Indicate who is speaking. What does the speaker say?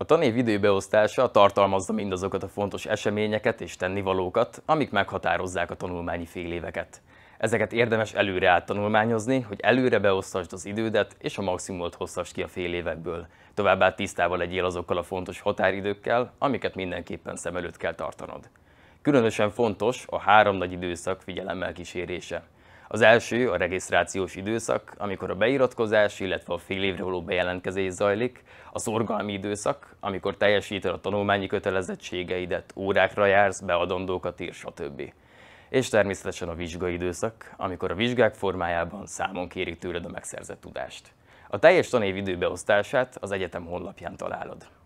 Speaker 1: A tanév időbeosztása tartalmazza mindazokat a fontos eseményeket és tennivalókat, amik meghatározzák a tanulmányi féléveket. Ezeket érdemes előre áttanulmányozni, hogy előre beosztasd az idődet és a maximumot hosszasd ki a fél évekből. Továbbá tisztával legyél azokkal a fontos határidőkkel, amiket mindenképpen szem előtt kell tartanod. Különösen fontos a három nagy időszak figyelemmel kísérése. Az első a regisztrációs időszak, amikor a beiratkozás, illetve a fél évre való bejelentkezés zajlik, a szorgalmi időszak, amikor teljesíted a tanulmányi kötelezettségeidet, órákra jársz, beadandókat ír, stb. És természetesen a vizsgai időszak, amikor a vizsgák formájában számon kérik tőled a megszerzett tudást. A teljes tanév időbeosztását az egyetem honlapján találod.